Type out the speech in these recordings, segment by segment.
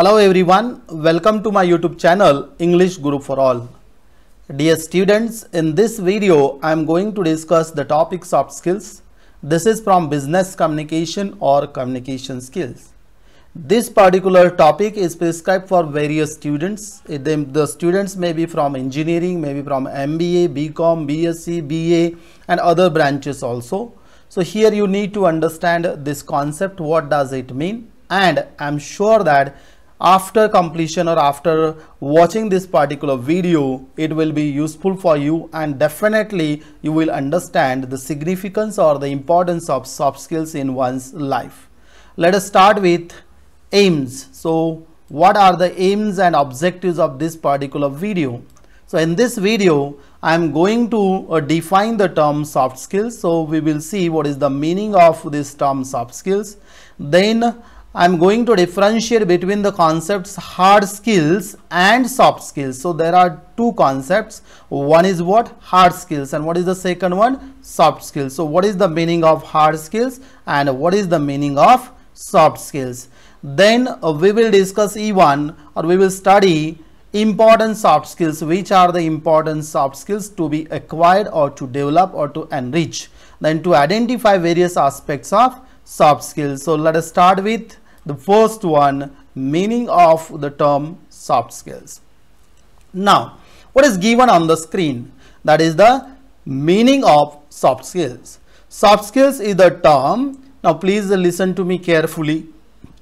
Hello everyone, welcome to my YouTube channel English Guru for All. Dear students, in this video I am going to discuss the topic soft skills. This is from business communication or communication skills. This particular topic is prescribed for various students. The students may be from engineering, maybe from MBA, BCom, BSc, BA and other branches also. So here you need to understand this concept, what does it mean? And I'm sure that after completion or after watching this particular video it will be useful for you and definitely you will understand the significance or the importance of soft skills in one's life let us start with aims so what are the aims and objectives of this particular video so in this video i am going to uh, define the term soft skills so we will see what is the meaning of this term soft skills then I am going to differentiate between the concepts hard skills and soft skills. So there are two concepts. One is what? Hard skills. And what is the second one? Soft skills. So what is the meaning of hard skills and what is the meaning of soft skills? Then uh, we will discuss E1 or we will study important soft skills. Which are the important soft skills to be acquired or to develop or to enrich? Then to identify various aspects of soft skills. So let us start with the first one, meaning of the term soft skills. Now, what is given on the screen? That is the meaning of soft skills. Soft skills is the term. Now, please listen to me carefully.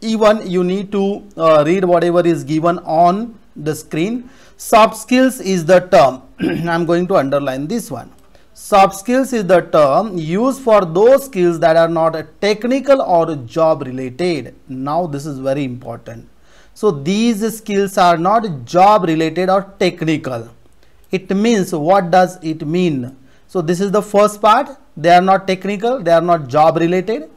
Even you need to uh, read whatever is given on the screen. Soft skills is the term. I'm going to underline this one. Soft skills is the term used for those skills that are not technical or job related. Now this is very important. So these skills are not job related or technical. It means what does it mean? So this is the first part. They are not technical. They are not job related.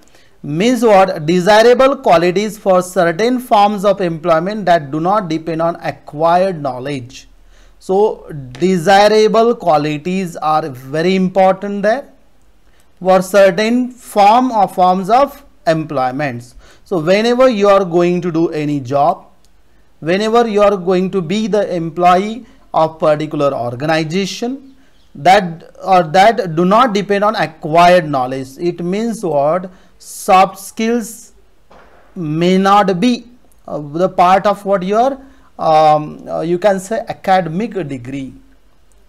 Means what? Desirable qualities for certain forms of employment that do not depend on acquired knowledge. So desirable qualities are very important there for certain form or forms of employments. So whenever you are going to do any job, whenever you are going to be the employee of particular organization that or that do not depend on acquired knowledge. It means what soft skills may not be uh, the part of what you are um, uh, you can say academic degree.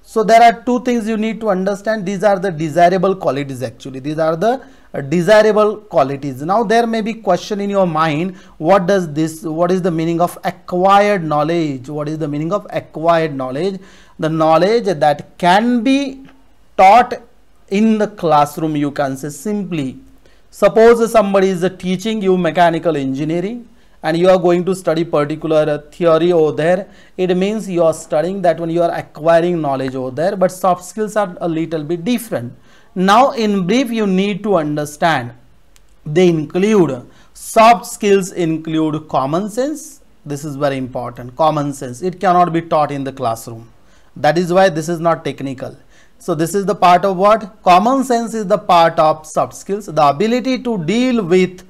So there are two things you need to understand. These are the desirable qualities actually. These are the uh, desirable qualities. Now there may be question in your mind. What does this, what is the meaning of acquired knowledge? What is the meaning of acquired knowledge? The knowledge that can be taught in the classroom you can say simply. Suppose somebody is teaching you mechanical engineering and you are going to study particular theory over there it means you are studying that when you are acquiring knowledge over there but soft skills are a little bit different now in brief you need to understand they include soft skills include common sense this is very important common sense it cannot be taught in the classroom that is why this is not technical so this is the part of what common sense is the part of soft skills the ability to deal with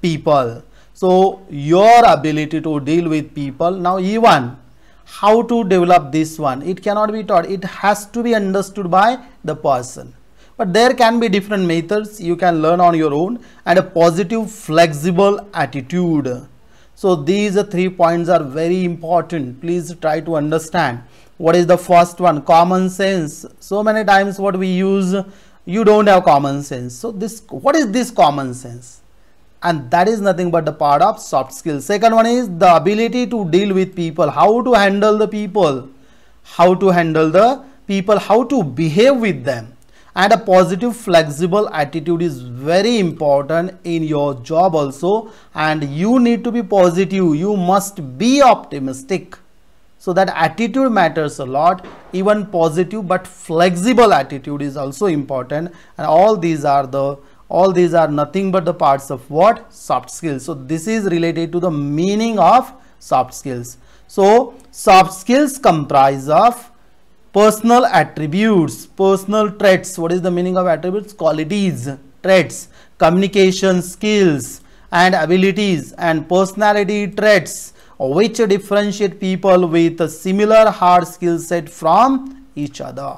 people so your ability to deal with people. Now E1, how to develop this one? It cannot be taught. It has to be understood by the person. But there can be different methods you can learn on your own and a positive flexible attitude. So these three points are very important. Please try to understand. What is the first one? Common sense. So many times what we use, you don't have common sense. So this, what is this common sense? and that is nothing but the part of soft skills second one is the ability to deal with people how to handle the people how to handle the people how to behave with them and a positive flexible attitude is very important in your job also and you need to be positive you must be optimistic so that attitude matters a lot even positive but flexible attitude is also important and all these are the all these are nothing but the parts of what soft skills so this is related to the meaning of soft skills so soft skills comprise of personal attributes personal traits what is the meaning of attributes qualities traits communication skills and abilities and personality traits which differentiate people with a similar hard skill set from each other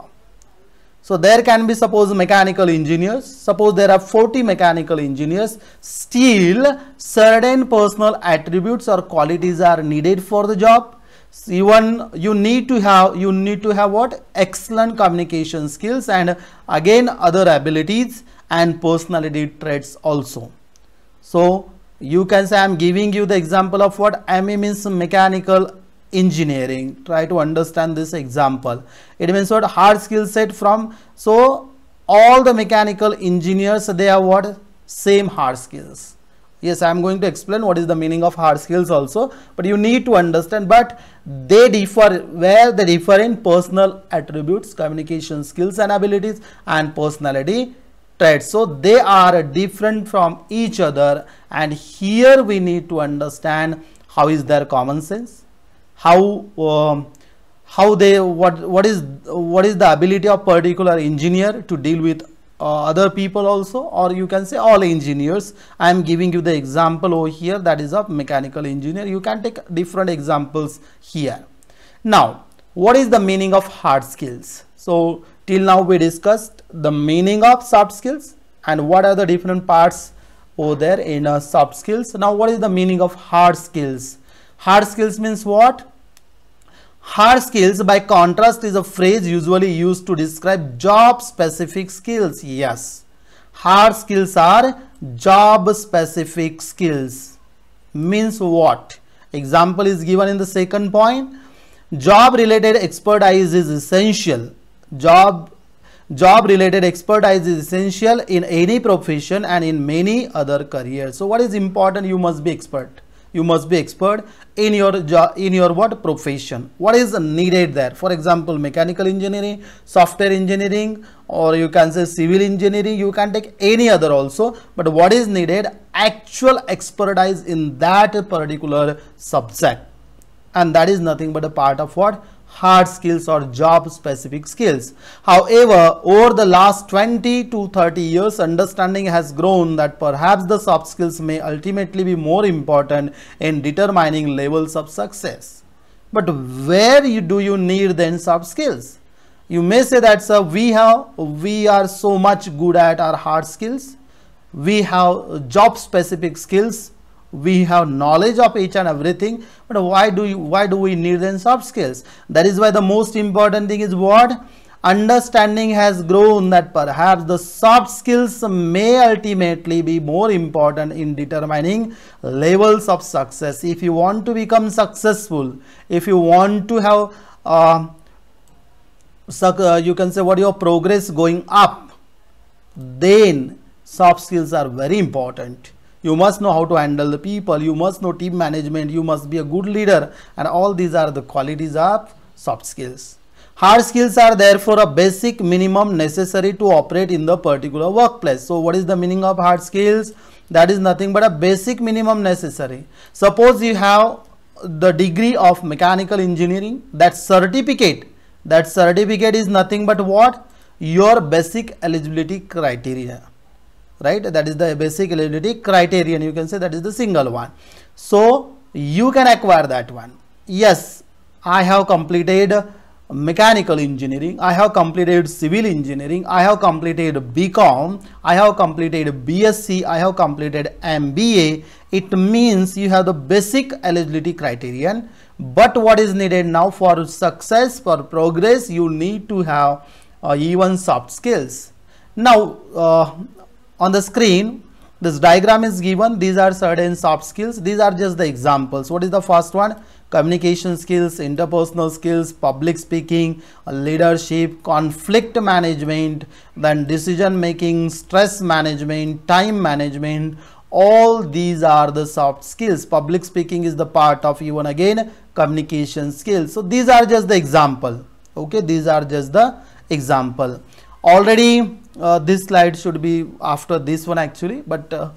so there can be suppose mechanical engineers, suppose there are 40 mechanical engineers, still certain personal attributes or qualities are needed for the job. Even you need to have, you need to have what? Excellent communication skills and again other abilities and personality traits also. So you can say I'm giving you the example of what ME means mechanical engineering try to understand this example it means what hard skill set from so all the mechanical engineers they have what same hard skills yes i am going to explain what is the meaning of hard skills also but you need to understand but they differ where they differ in personal attributes communication skills and abilities and personality traits so they are different from each other and here we need to understand how is their common sense how um, how they what what is what is the ability of particular engineer to deal with uh, other people also or you can say all engineers i am giving you the example over here that is of mechanical engineer you can take different examples here now what is the meaning of hard skills so till now we discussed the meaning of soft skills and what are the different parts over there in uh, soft skills now what is the meaning of hard skills Hard skills means what? Hard skills by contrast is a phrase usually used to describe job specific skills. Yes, hard skills are job specific skills. Means what? Example is given in the second point. Job related expertise is essential. Job job related expertise is essential in any profession and in many other careers. So what is important? You must be expert you must be expert in your job in your what profession what is needed there for example mechanical engineering software engineering or you can say civil engineering you can take any other also but what is needed actual expertise in that particular subject and that is nothing but a part of what hard skills or job specific skills. However, over the last 20 to 30 years, understanding has grown that perhaps the soft skills may ultimately be more important in determining levels of success. But where you, do you need then soft skills? You may say that sir, we have, we are so much good at our hard skills. We have job specific skills we have knowledge of each and everything but why do you, why do we need then soft skills that is why the most important thing is what understanding has grown that perhaps the soft skills may ultimately be more important in determining levels of success if you want to become successful if you want to have uh, uh you can say what your progress going up then soft skills are very important you must know how to handle the people you must know team management you must be a good leader and all these are the qualities of soft skills Hard skills are therefore a basic minimum necessary to operate in the particular workplace. So what is the meaning of hard skills? That is nothing but a basic minimum necessary. Suppose you have the degree of mechanical engineering, that certificate, that certificate is nothing but what? Your basic eligibility criteria right that is the basic eligibility criterion you can say that is the single one so you can acquire that one yes i have completed mechanical engineering i have completed civil engineering i have completed bcom i have completed bsc i have completed mba it means you have the basic eligibility criterion but what is needed now for success for progress you need to have uh, even soft skills now uh, on the screen this diagram is given these are certain soft skills these are just the examples what is the first one communication skills interpersonal skills public speaking leadership conflict management then decision making stress management time management all these are the soft skills public speaking is the part of even again communication skills so these are just the example okay these are just the example already uh, this slide should be after this one actually but uh,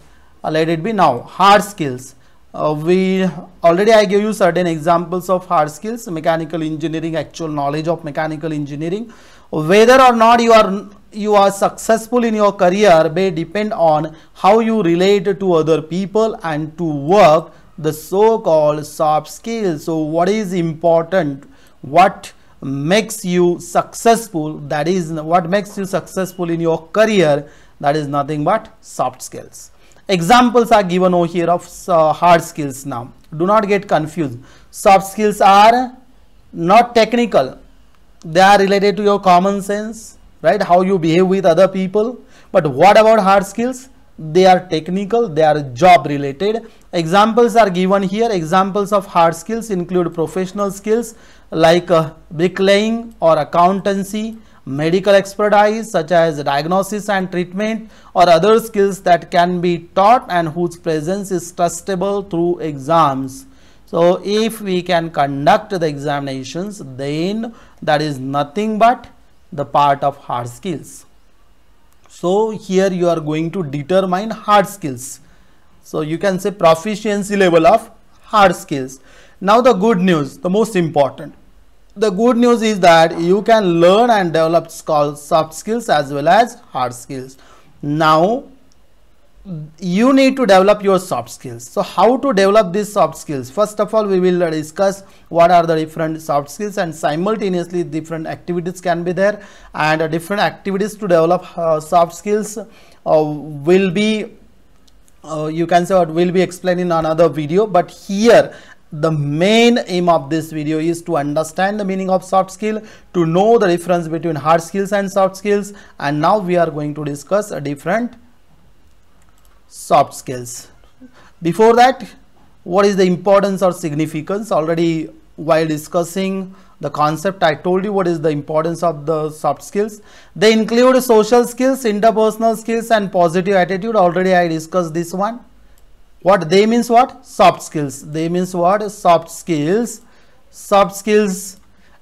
uh, let it be now hard skills uh, we already i gave you certain examples of hard skills mechanical engineering actual knowledge of mechanical engineering whether or not you are you are successful in your career may depend on how you relate to other people and to work the so called soft skills so what is important what makes you successful that is what makes you successful in your career that is nothing but soft skills examples are given over here of uh, hard skills now do not get confused soft skills are not technical they are related to your common sense right how you behave with other people but what about hard skills they are technical they are job related examples are given here examples of hard skills include professional skills like bricklaying or accountancy, medical expertise such as diagnosis and treatment or other skills that can be taught and whose presence is trustable through exams. So if we can conduct the examinations, then that is nothing but the part of hard skills. So here you are going to determine hard skills. So you can say proficiency level of hard skills. Now the good news, the most important. The good news is that you can learn and develop soft skills as well as hard skills. Now you need to develop your soft skills so how to develop these soft skills first of all we will discuss what are the different soft skills and simultaneously different activities can be there and uh, different activities to develop uh, soft skills uh, will be uh, you can say what will be explained in another video but here the main aim of this video is to understand the meaning of soft skill to know the difference between hard skills and soft skills and now we are going to discuss a different soft skills before that what is the importance or significance already while discussing the concept i told you what is the importance of the soft skills they include social skills interpersonal skills and positive attitude already i discussed this one what they means what soft skills they means what soft skills soft skills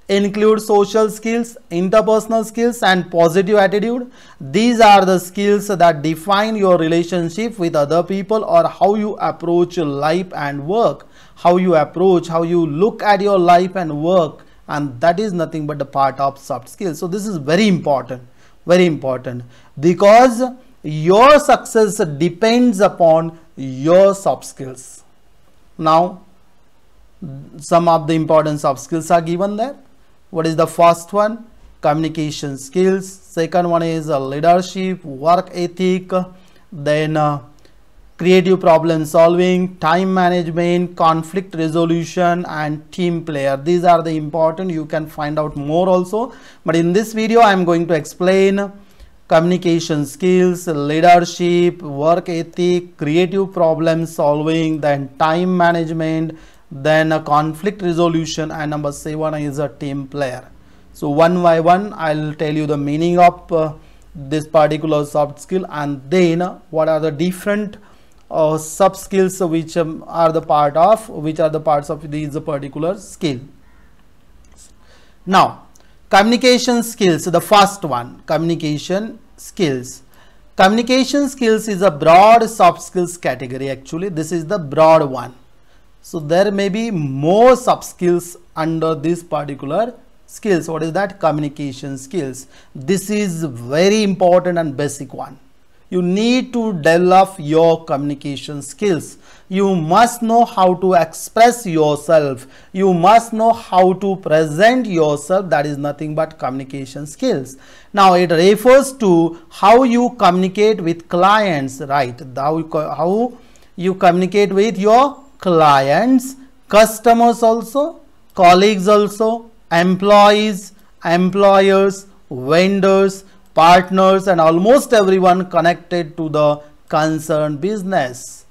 include social skills interpersonal skills and positive attitude these are the skills that define your relationship with other people or how you approach life and work how you approach how you look at your life and work and that is nothing but the part of soft skills so this is very important very important because your success depends upon your soft skills. Now, some of the importance of skills are given there. What is the first one? Communication skills. Second one is uh, leadership, work ethic, then uh, creative problem solving, time management, conflict resolution and team player. These are the important you can find out more also. But in this video, I am going to explain communication skills, leadership, work ethic, creative problem solving, then time management, then a conflict resolution and number seven is a team player. So one by one, I'll tell you the meaning of uh, this particular soft skill and then what are the different uh, sub skills which um, are the part of which are the parts of these particular skill. Now Communication skills, the first one, communication skills. Communication skills is a broad soft skills category actually. This is the broad one. So there may be more sub skills under this particular skills. What is that? Communication skills. This is very important and basic one you need to develop your communication skills. You must know how to express yourself. You must know how to present yourself. That is nothing but communication skills. Now it refers to how you communicate with clients, right? How, you communicate with your clients, customers also, colleagues also, employees, employers, vendors, partners and almost everyone connected to the concerned business.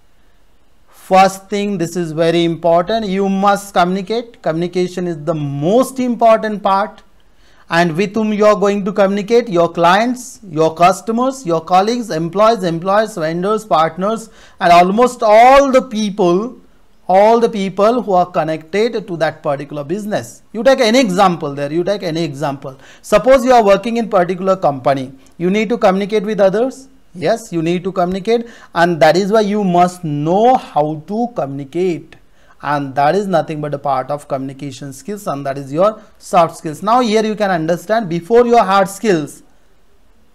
First thing, this is very important. You must communicate. Communication is the most important part. And with whom you are going to communicate? Your clients, your customers, your colleagues, employees, employers, vendors, partners, and almost all the people all the people who are connected to that particular business. You take any example there, you take any example. Suppose you are working in particular company, you need to communicate with others. Yes, you need to communicate and that is why you must know how to communicate and that is nothing but a part of communication skills and that is your soft skills. Now here you can understand before your hard skills,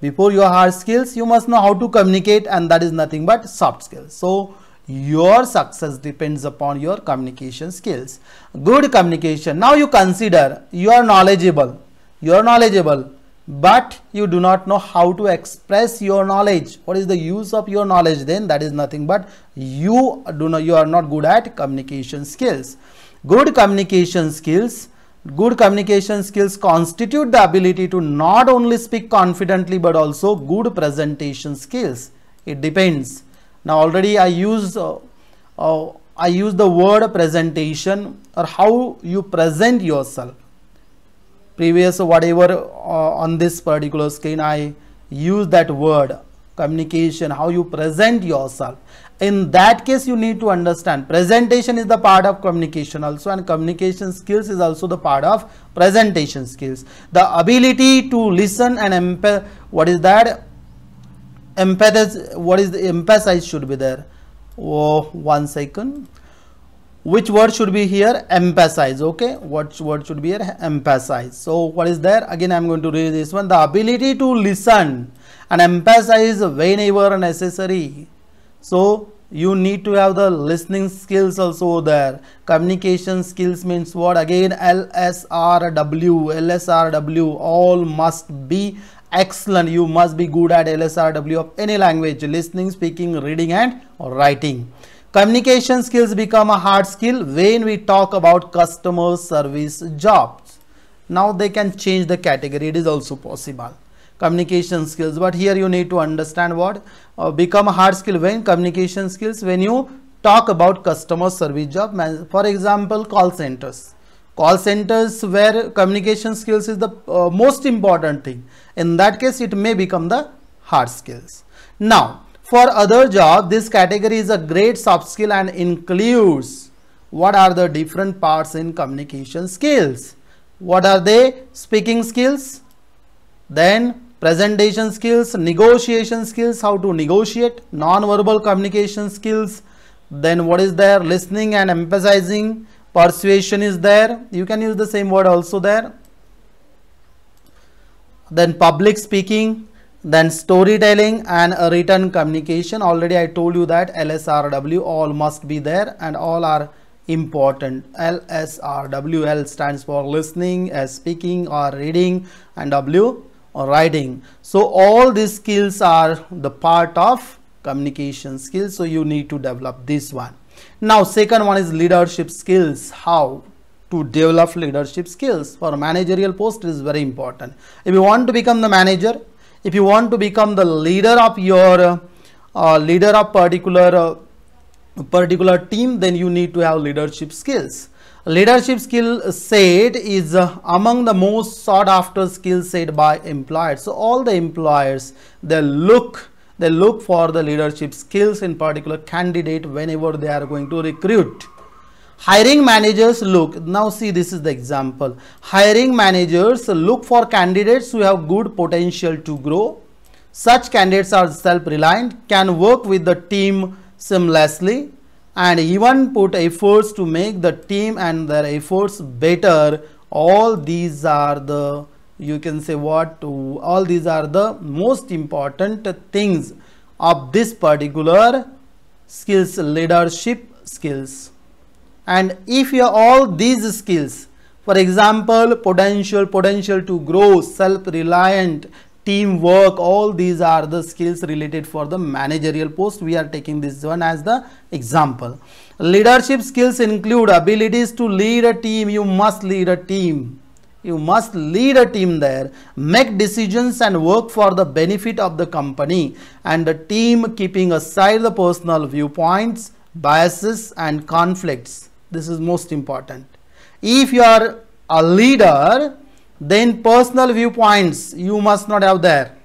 before your hard skills, you must know how to communicate and that is nothing but soft skills. So your success depends upon your communication skills good communication now you consider you are knowledgeable you are knowledgeable but you do not know how to express your knowledge what is the use of your knowledge then that is nothing but you do not you are not good at communication skills good communication skills good communication skills constitute the ability to not only speak confidently but also good presentation skills it depends now already i used uh, uh, i used the word presentation or how you present yourself previous whatever uh, on this particular screen i use that word communication how you present yourself in that case you need to understand presentation is the part of communication also and communication skills is also the part of presentation skills the ability to listen and what is that emphasis what is the emphasize should be there oh one second which word should be here emphasize okay what word should be here emphasize so what is there again i'm going to read this one the ability to listen and emphasize whenever necessary so you need to have the listening skills also there communication skills means what again lsrw lsrw all must be excellent you must be good at lsrw of any language listening speaking reading and writing communication skills become a hard skill when we talk about customer service jobs now they can change the category it is also possible communication skills but here you need to understand what uh, become a hard skill when communication skills when you talk about customer service job for example call centers call centers where communication skills is the uh, most important thing. In that case, it may become the hard skills. Now, for other job, this category is a great soft skill and includes what are the different parts in communication skills. What are they? Speaking skills, then presentation skills, negotiation skills, how to negotiate, non-verbal communication skills, then what is there? Listening and emphasizing, persuasion is there you can use the same word also there then public speaking then storytelling and written communication already i told you that lsrw all must be there and all are important LSRWL stands for listening as uh, speaking or reading and w or uh, writing so all these skills are the part of communication skills so you need to develop this one now second one is leadership skills. How to develop leadership skills for managerial post is very important. If you want to become the manager, if you want to become the leader of your uh, leader of particular uh, particular team then you need to have leadership skills leadership skill set is uh, among the most sought after skill set by employers so all the employers they look they look for the leadership skills in particular candidate whenever they are going to recruit hiring managers look now see this is the example hiring managers look for candidates who have good potential to grow such candidates are self-reliant can work with the team seamlessly and even put efforts to make the team and their efforts better all these are the you can say what all these are the most important things of this particular skills leadership skills and if you have all these skills for example potential potential to grow self-reliant teamwork all these are the skills related for the managerial post we are taking this one as the example leadership skills include abilities to lead a team you must lead a team you must lead a team there, make decisions and work for the benefit of the company and the team keeping aside the personal viewpoints, biases and conflicts. This is most important. If you are a leader, then personal viewpoints you must not have there.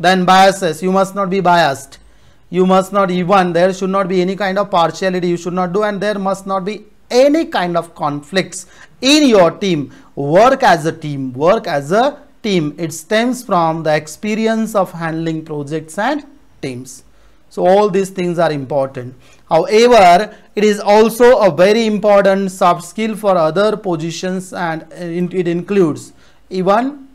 Then biases, you must not be biased. You must not even, there should not be any kind of partiality you should not do and there must not be any kind of conflicts in your team work as a team, work as a team. It stems from the experience of handling projects and teams. So all these things are important. However, it is also a very important soft skill for other positions and uh, it includes even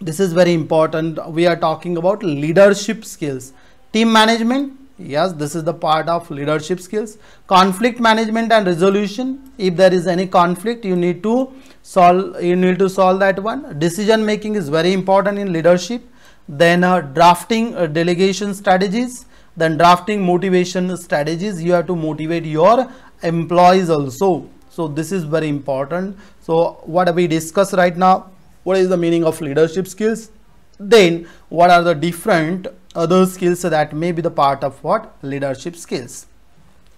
this is very important. We are talking about leadership skills, team management, yes this is the part of leadership skills conflict management and resolution if there is any conflict you need to solve you need to solve that one decision making is very important in leadership then uh, drafting uh, delegation strategies then drafting motivation strategies you have to motivate your employees also so this is very important so what we discuss right now what is the meaning of leadership skills then what are the different those skills so that may be the part of what leadership skills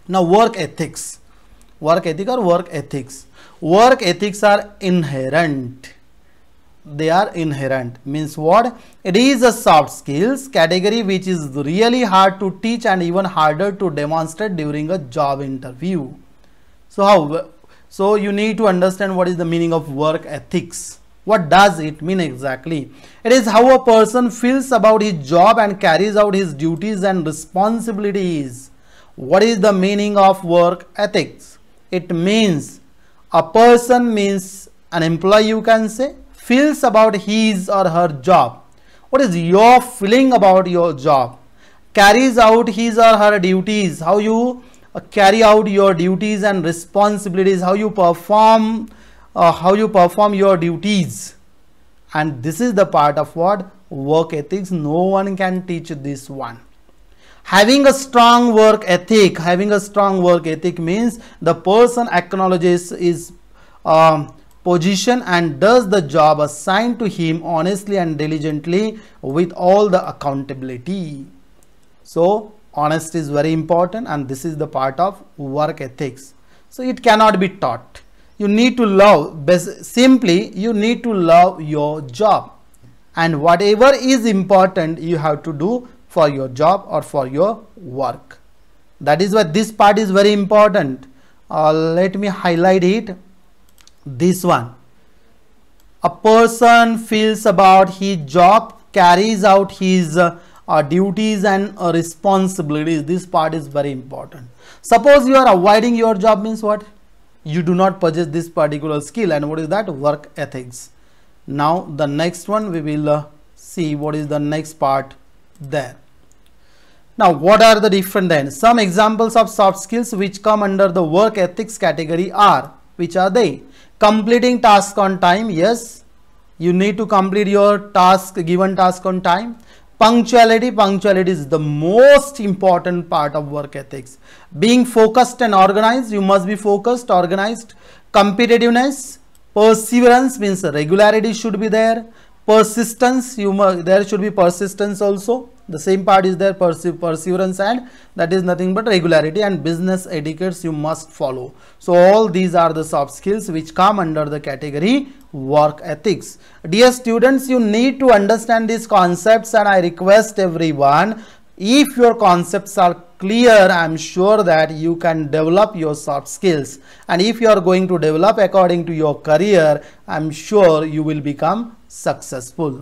now work ethics work ethic or work ethics work ethics are inherent they are inherent means what it is a soft skills category which is really hard to teach and even harder to demonstrate during a job interview so how so you need to understand what is the meaning of work ethics what does it mean exactly? It is how a person feels about his job and carries out his duties and responsibilities. What is the meaning of work ethics? It means a person means an employee you can say feels about his or her job. What is your feeling about your job? Carries out his or her duties. How you carry out your duties and responsibilities. How you perform uh, how you perform your duties and this is the part of what work ethics no one can teach this one having a strong work ethic having a strong work ethic means the person acknowledges his um, position and does the job assigned to him honestly and diligently with all the accountability so honesty is very important and this is the part of work ethics so it cannot be taught you need to love simply you need to love your job and whatever is important you have to do for your job or for your work that is why this part is very important uh, let me highlight it this one a person feels about his job carries out his uh, uh, duties and uh, responsibilities this part is very important suppose you are avoiding your job means what you do not possess this particular skill and what is that work ethics now the next one we will uh, see what is the next part there now what are the different then some examples of soft skills which come under the work ethics category are which are they completing task on time yes you need to complete your task given task on time punctuality punctuality is the most important part of work ethics being focused and organized you must be focused organized competitiveness perseverance means regularity should be there persistence you must there should be persistence also the same part is there perseverance and that is nothing but regularity and business etiquettes you must follow so all these are the soft skills which come under the category work ethics dear students you need to understand these concepts and i request everyone if your concepts are clear i'm sure that you can develop your soft skills and if you are going to develop according to your career i'm sure you will become successful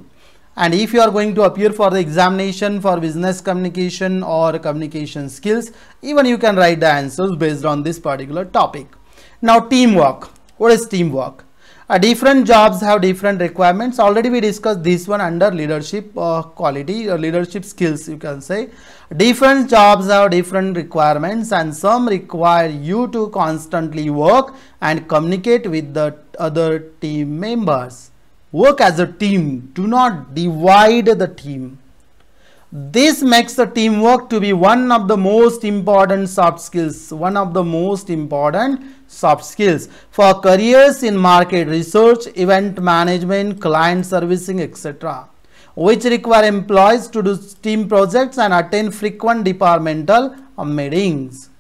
and if you are going to appear for the examination for business communication or communication skills even you can write the answers based on this particular topic now teamwork what is teamwork uh, different jobs have different requirements already we discussed this one under leadership uh, quality or uh, leadership skills you can say different jobs have different requirements and some require you to constantly work and communicate with the other team members work as a team do not divide the team this makes the teamwork to be one of the most important soft skills one of the most important soft skills for careers in market research event management client servicing etc which require employees to do team projects and attend frequent departmental meetings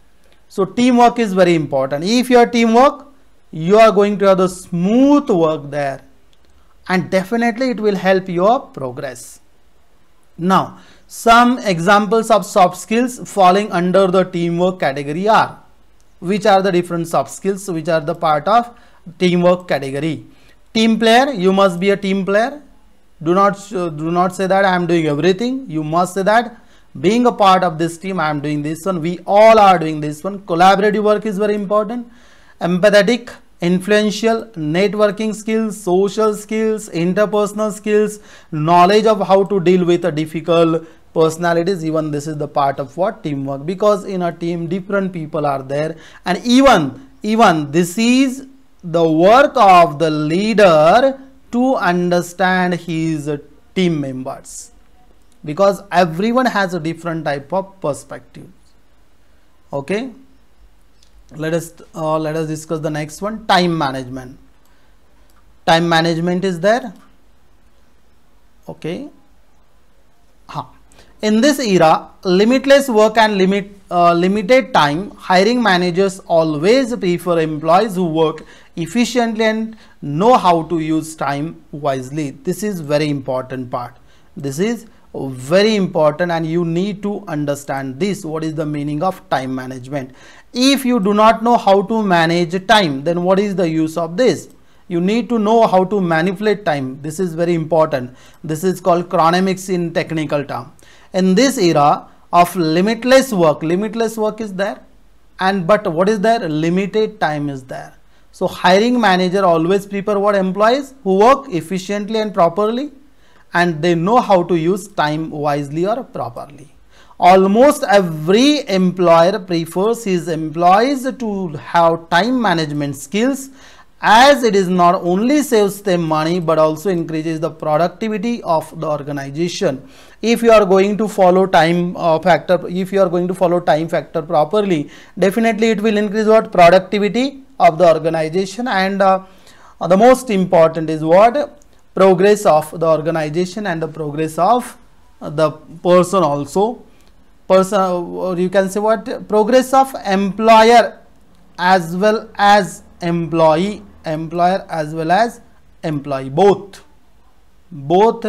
so teamwork is very important if you are teamwork you are going to have the smooth work there and definitely it will help your progress. Now, some examples of soft skills falling under the teamwork category are which are the different soft skills which are the part of teamwork category team player you must be a team player do not do not say that i am doing everything you must say that being a part of this team i am doing this one we all are doing this one collaborative work is very important empathetic influential networking skills social skills interpersonal skills knowledge of how to deal with a difficult personalities even this is the part of what teamwork because in a team different people are there and even even this is the work of the leader to understand his team members because everyone has a different type of perspective okay let us uh, let us discuss the next one time management time management is there okay huh. in this era limitless work and limit uh, limited time hiring managers always prefer employees who work efficiently and know how to use time wisely this is very important part this is very important and you need to understand this what is the meaning of time management if you do not know how to manage time then what is the use of this you need to know how to manipulate time this is very important this is called chronomics in technical term in this era of limitless work limitless work is there and but what is there limited time is there so hiring manager always prefer what employees who work efficiently and properly and they know how to use time wisely or properly Almost every employer prefers his employees to have time management skills as it is not only saves them money but also increases the productivity of the organization if you are going to follow time uh, factor if you are going to follow time factor properly definitely it will increase what productivity of the organization and uh, the most important is what progress of the organization and the progress of the person also person or you can say what progress of employer as well as employee employer as well as employee both both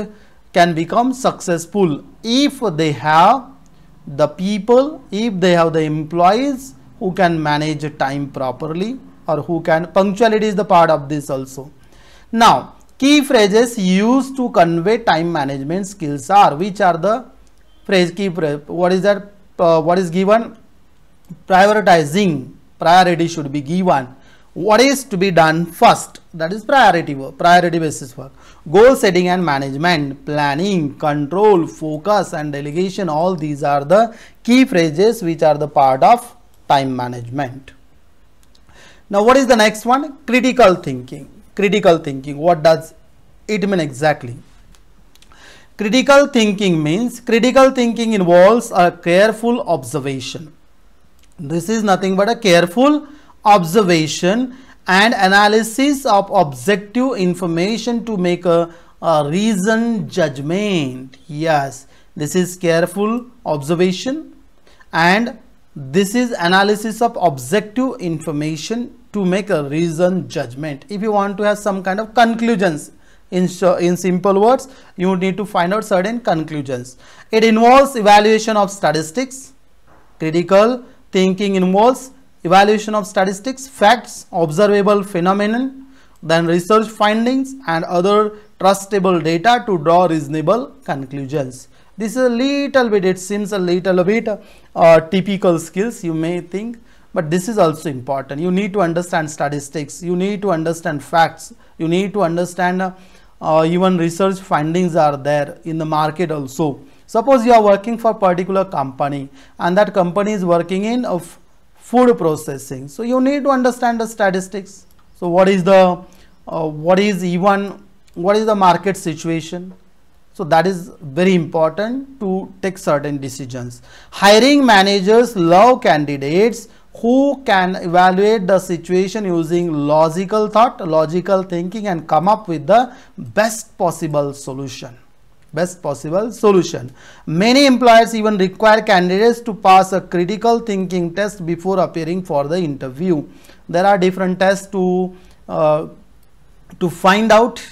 can become successful if they have the people if they have the employees who can manage time properly or who can punctuality is the part of this also now key phrases used to convey time management skills are which are the phrase key phrase what is that uh, what is given prioritizing priority should be given what is to be done first that is priority work priority basis work goal setting and management planning control focus and delegation all these are the key phrases which are the part of time management now what is the next one critical thinking critical thinking what does it mean exactly Critical thinking means critical thinking involves a careful observation. This is nothing but a careful observation and analysis of objective information to make a, a reasoned judgment. Yes, this is careful observation and this is analysis of objective information to make a reasoned judgment. If you want to have some kind of conclusions in, in simple words, you need to find out certain conclusions. It involves evaluation of statistics. Critical thinking involves evaluation of statistics, facts, observable phenomenon, then research findings and other trustable data to draw reasonable conclusions. This is a little bit, it seems a little bit uh, typical skills you may think, but this is also important. You need to understand statistics, you need to understand facts, you need to understand uh, uh, even research findings are there in the market also suppose you are working for particular company and that company is working in of food processing so you need to understand the statistics so what is the uh, what is even what is the market situation so that is very important to take certain decisions hiring managers love candidates who can evaluate the situation using logical thought, logical thinking and come up with the best possible solution best possible solution. Many employers even require candidates to pass a critical thinking test before appearing for the interview. There are different tests to, uh, to find out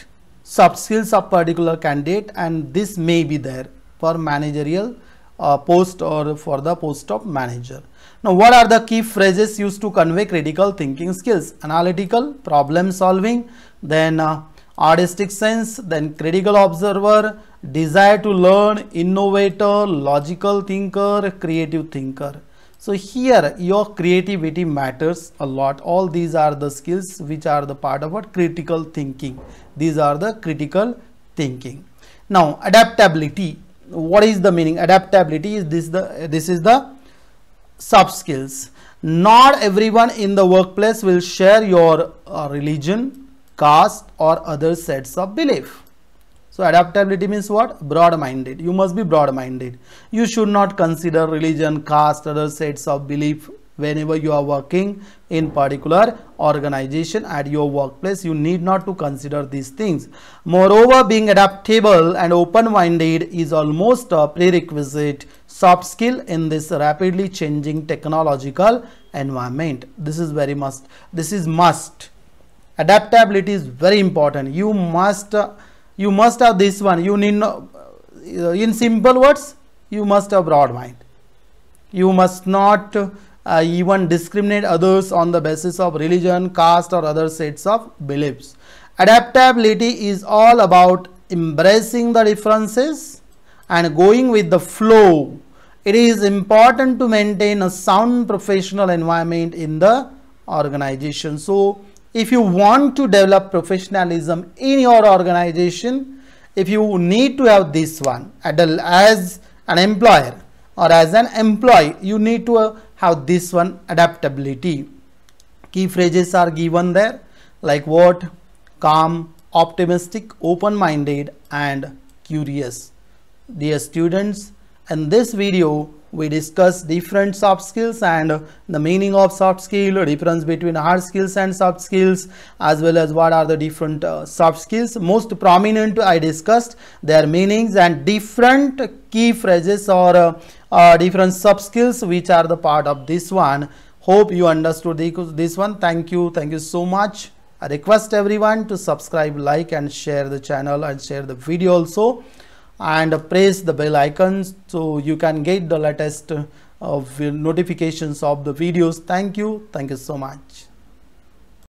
soft skills of particular candidate and this may be there for managerial uh, post or for the post of manager. Now, what are the key phrases used to convey critical thinking skills? Analytical, problem solving, then uh, artistic sense, then critical observer, desire to learn, innovator, logical thinker, creative thinker. So here your creativity matters a lot. All these are the skills which are the part of what critical thinking. These are the critical thinking. Now adaptability. What is the meaning? Adaptability is this the this is the sub skills not everyone in the workplace will share your uh, religion caste or other sets of belief so adaptability means what broad minded you must be broad minded you should not consider religion caste other sets of belief whenever you are working in particular organization at your workplace you need not to consider these things moreover being adaptable and open minded is almost a prerequisite soft skill in this rapidly changing technological environment this is very must this is must adaptability is very important you must you must have this one you need no, uh, in simple words you must have broad mind you must not uh, even discriminate others on the basis of religion caste or other sets of beliefs adaptability is all about embracing the differences and going with the flow it is important to maintain a sound professional environment in the organization. So if you want to develop professionalism in your organization, if you need to have this one as an employer or as an employee, you need to have this one adaptability. Key phrases are given there like what, calm, optimistic, open-minded and curious. Dear students, in this video, we discuss different soft skills and the meaning of soft skill, difference between hard skills and soft skills, as well as what are the different uh, soft skills. Most prominent I discussed their meanings and different key phrases or uh, uh, different soft skills which are the part of this one. Hope you understood this one. Thank you. Thank you so much. I request everyone to subscribe, like and share the channel and share the video also and press the bell icon so you can get the latest of notifications of the videos. Thank you. Thank you so much.